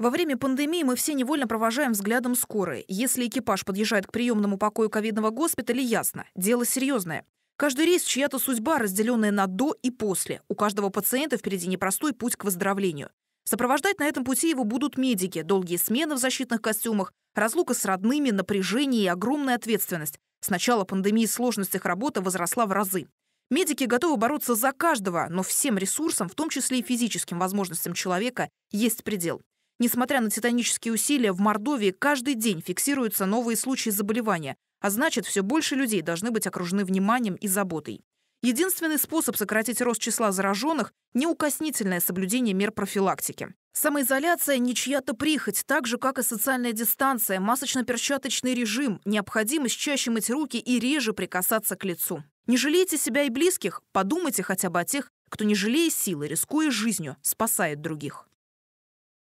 Во время пандемии мы все невольно провожаем взглядом скорой. Если экипаж подъезжает к приемному покою ковидного госпиталя, ясно, дело серьезное. Каждый рейс чья-то судьба, разделенная на «до» и «после». У каждого пациента впереди непростой путь к выздоровлению. Сопровождать на этом пути его будут медики, долгие смены в защитных костюмах, разлука с родными, напряжение и огромная ответственность. С начала пандемии сложность их работы возросла в разы. Медики готовы бороться за каждого, но всем ресурсам, в том числе и физическим возможностям человека, есть предел. Несмотря на титанические усилия, в Мордовии каждый день фиксируются новые случаи заболевания, а значит, все больше людей должны быть окружены вниманием и заботой. Единственный способ сократить рост числа зараженных – неукоснительное соблюдение мер профилактики. Самоизоляция – не чья-то прихоть, так же, как и социальная дистанция, масочно-перчаточный режим, необходимость чаще мыть руки и реже прикасаться к лицу. Не жалейте себя и близких, подумайте хотя бы о тех, кто, не жалея силы, рискуя жизнью, спасает других.